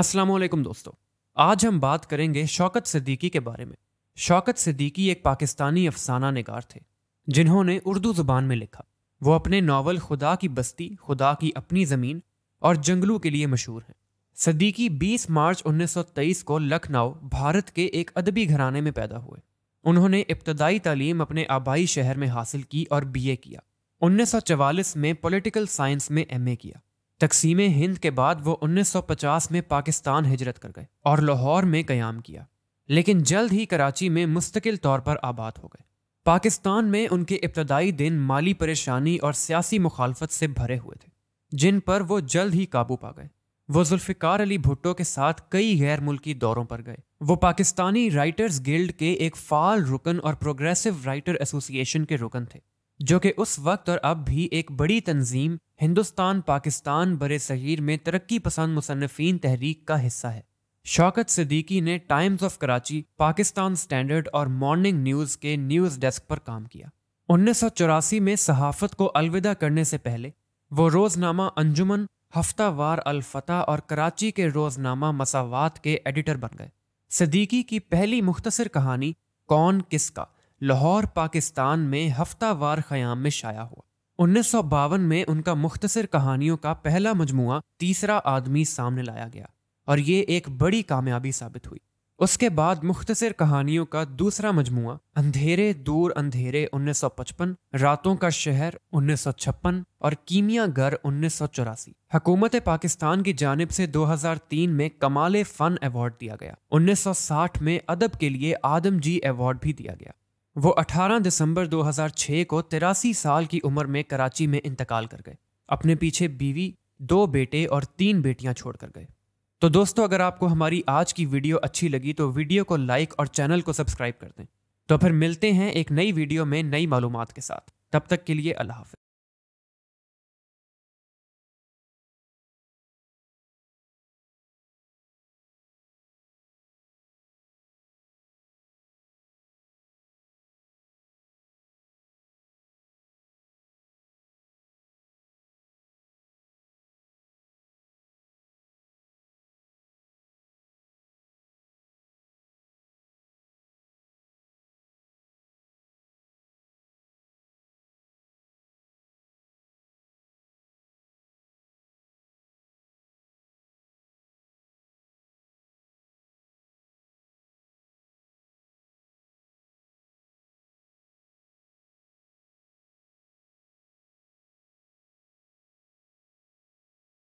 अस्सलाम वालेकुम दोस्तों आज हम बात करेंगे शौकत सिद्दीकी के बारे में शौकत सिद्दीकी एक पाकिस्तानी अफसाना नगार थे जिन्होंने उर्दू ज़ुबान में लिखा वो अपने नावल खुदा की बस्ती खुदा की अपनी ज़मीन और जंगलों के लिए मशहूर हैं सदीकी 20 मार्च 1923 को लखनऊ भारत के एक अदबी घराने में पैदा हुए उन्होंने इब्तदाई तालीम अपने आबाई शहर में हासिल की और बीए किया 1944 में पॉलिटिकल साइंस में एमए किया तकसीम हिंद के बाद वो 1950 में पाकिस्तान हिजरत कर गए और लाहौर में क्याम किया लेकिन जल्द ही कराची में मुस्तकिल तौर पर आबाद हो गए पाकिस्तान में उनके इब्तदाई दिन माली परेशानी और सियासी मुखालफत से भरे हुए थे जिन पर वो जल्द ही काबू पा गए वो जुल्फ़िकार अली भुट्टो के साथ कई गैर मुल्की दौरों पर गए वो पाकिस्तानी राइटर्स गिल्ड के एक फाल रुकन और प्रोग्रेसिव राइटर एसोसिएशन के रुकन थे जो कि उस वक्त और अब भी एक बड़ी तंजीम हिंदुस्तान पाकिस्तान बर सग़ीर में तरक्की पसंद मुसनफिन तहरीक का हिस्सा है शौकत सिद्दीकी ने Times of Karachi Pakistan Standard और मॉर्निंग न्यूज़ के न्यूज़ डेस्क पर काम किया उन्नीस सौ चौरासी में सहाफ़त को अलविदा करने से पहले वो रोज़नामा अंजुमन हफ्तावार अलफतह और कराची के रोज़नामा मसावत के एडिटर बन गए सदीकी की पहली मुख्तर कहानी कौन किसका लाहौर पाकिस्तान में हफ्तावार ख़याम में शाया हुआ उन्नीस में उनका मुख्तसर कहानियों का पहला मजमु तीसरा आदमी सामने लाया गया और ये एक बड़ी कामयाबी साबित हुई उसके बाद मुख्तसर कहानियों का दूसरा मजमु अंधेरे दूर अंधेरे 1955, रातों का शहर 1956 और कीमिया घर उन्नीस सौ चौरासी हकूमत पाकिस्तान की जानब से 2003 में कमाल फ़न अवार्ड दिया गया 1960 में अदब के लिए आदम जी अवार्ड भी दिया गया वो 18 दिसंबर 2006 को तिरासी साल की उम्र में कराची में इंतकाल कर गए अपने पीछे बीवी दो बेटे और तीन बेटियां छोड़कर गए तो दोस्तों अगर आपको हमारी आज की वीडियो अच्छी लगी तो वीडियो को लाइक और चैनल को सब्सक्राइब कर दें तो फिर मिलते हैं एक नई वीडियो में नई मालूम के साथ तब तक के लिए अल्लाह हाफि